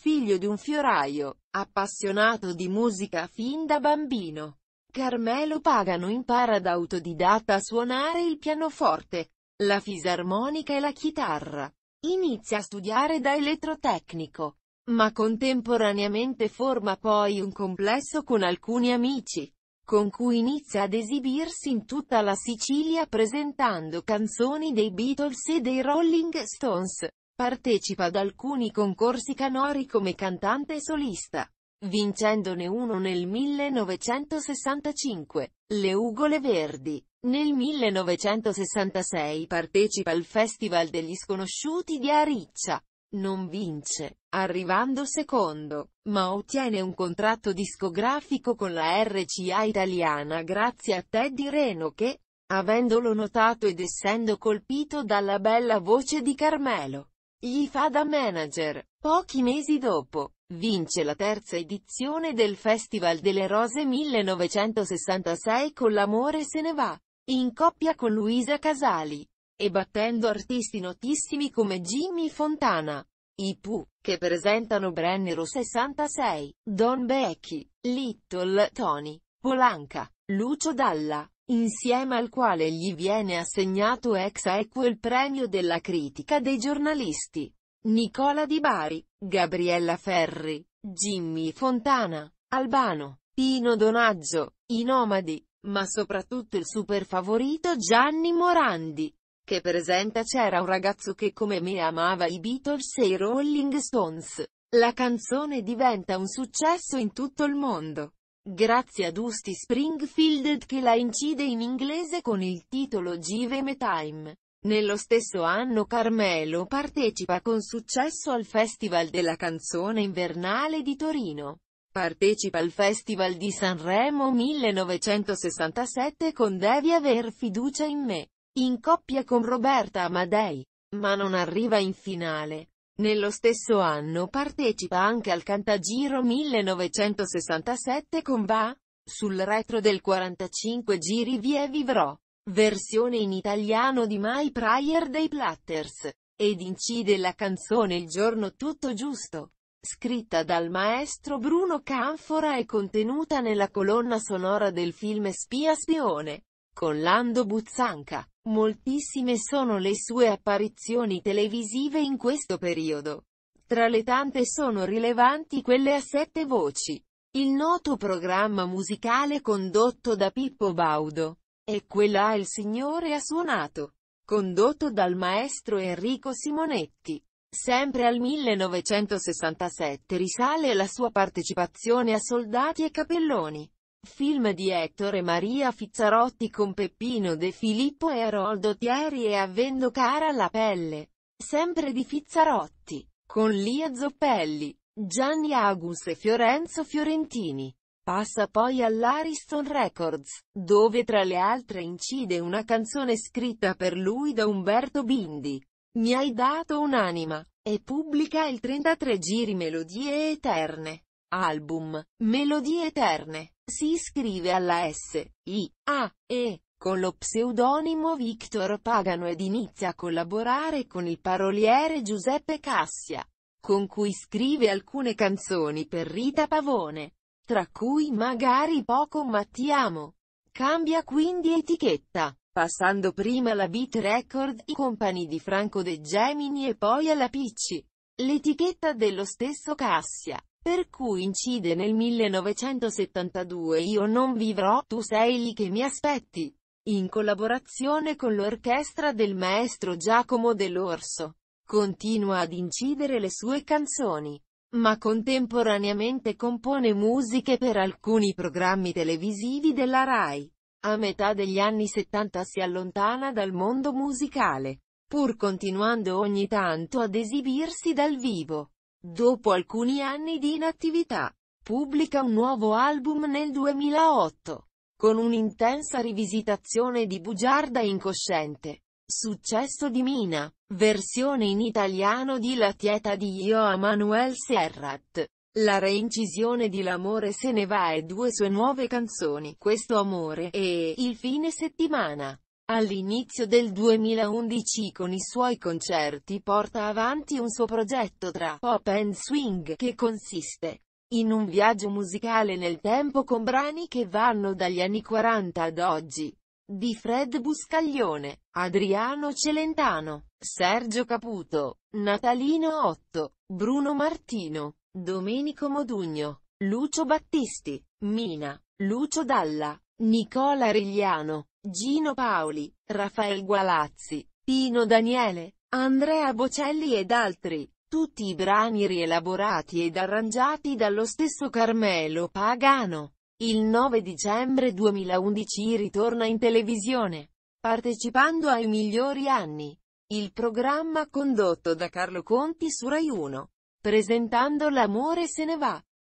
figlio di un fioraio, appassionato di musica fin da bambino. Carmelo Pagano impara da autodidatta a suonare il pianoforte, la fisarmonica e la chitarra. Inizia a studiare da elettrotecnico, ma contemporaneamente forma poi un complesso con alcuni amici, con cui inizia ad esibirsi in tutta la Sicilia presentando canzoni dei Beatles e dei Rolling Stones. Partecipa ad alcuni concorsi canori come cantante e solista, vincendone uno nel 1965, Le Ugole Verdi. Nel 1966 partecipa al Festival degli Sconosciuti di Ariccia. Non vince, arrivando secondo, ma ottiene un contratto discografico con la RCA italiana grazie a Teddy Reno che, avendolo notato ed essendo colpito dalla bella voce di Carmelo, gli fa da Manager, pochi mesi dopo, vince la terza edizione del Festival delle Rose 1966 con L'amore se ne va, in coppia con Luisa Casali, e battendo artisti notissimi come Jimmy Fontana, i Pooh, che presentano Brennero 66, Don Becchi, Little Tony, Polanca, Lucio Dalla, insieme al quale gli viene assegnato ex aequo il premio della critica dei giornalisti. Nicola Di Bari, Gabriella Ferri, Jimmy Fontana, Albano, Pino Donaggio, i Nomadi, ma soprattutto il super favorito Gianni Morandi, che presenta C'era un ragazzo che come me amava i Beatles e i Rolling Stones. La canzone diventa un successo in tutto il mondo grazie a Dusty Springfield che la incide in inglese con il titolo Give Me Time. Nello stesso anno Carmelo partecipa con successo al Festival della canzone invernale di Torino. Partecipa al Festival di Sanremo 1967 con Devi aver fiducia in me, in coppia con Roberta Amadei, ma non arriva in finale. Nello stesso anno partecipa anche al Cantagiro 1967 con Va, sul retro del 45 giri Vie Vivrò, versione in italiano di My Prayer dei Platters, ed incide la canzone Il giorno tutto giusto, scritta dal maestro Bruno Canfora e contenuta nella colonna sonora del film Spia Spione, con Lando Buzzanca. Moltissime sono le sue apparizioni televisive in questo periodo. Tra le tante sono rilevanti quelle a sette voci. Il noto programma musicale condotto da Pippo Baudo. E quella Il Signore ha suonato. Condotto dal maestro Enrico Simonetti. Sempre al 1967 risale la sua partecipazione a Soldati e Capelloni. Film di Ettore Maria Fizzarotti con Peppino De Filippo e Aroldo Thieri e Avendo cara la pelle. Sempre di Fizzarotti. Con Lia Zoppelli, Gianni Agus e Fiorenzo Fiorentini. Passa poi all'Ariston Records, dove tra le altre incide una canzone scritta per lui da Umberto Bindi. Mi hai dato un'anima. E pubblica il 33 giri Melodie Eterne. Album, Melodie Eterne. Si iscrive alla S. I. A. E. con lo pseudonimo Victor Pagano ed inizia a collaborare con il paroliere Giuseppe Cassia, con cui scrive alcune canzoni per Rita Pavone, tra cui Magari poco mattiamo. Cambia quindi etichetta, passando prima alla Beat Record i compagni di Franco De Gemini e poi alla Picci, l'etichetta dello stesso Cassia. Per cui incide nel 1972 Io non vivrò, tu sei lì che mi aspetti, in collaborazione con l'orchestra del maestro Giacomo dell'Orso. Continua ad incidere le sue canzoni ma contemporaneamente compone musiche per alcuni programmi televisivi della RAI. A metà degli anni 70 si allontana dal mondo musicale, pur continuando ogni tanto ad esibirsi dal vivo. Dopo alcuni anni di inattività, pubblica un nuovo album nel 2008, con un'intensa rivisitazione di Bugiarda Incosciente. Successo di Mina, versione in italiano di La Tieta di Io a Manuel Serrat. La reincisione di L'amore se ne va e due sue nuove canzoni, Questo amore e Il fine settimana. All'inizio del 2011 con i suoi concerti porta avanti un suo progetto tra pop and swing che consiste in un viaggio musicale nel tempo con brani che vanno dagli anni 40 ad oggi. Di Fred Buscaglione, Adriano Celentano, Sergio Caputo, Natalino Otto, Bruno Martino, Domenico Modugno, Lucio Battisti, Mina, Lucio Dalla, Nicola Rigliano, Gino Paoli, Raffaele Gualazzi, Pino Daniele, Andrea Bocelli ed altri. Tutti i brani rielaborati ed arrangiati dallo stesso Carmelo Pagano. Il 9 dicembre 2011 ritorna in televisione, partecipando ai migliori anni. Il programma condotto da Carlo Conti su Rai 1, presentando L'amore se ne va.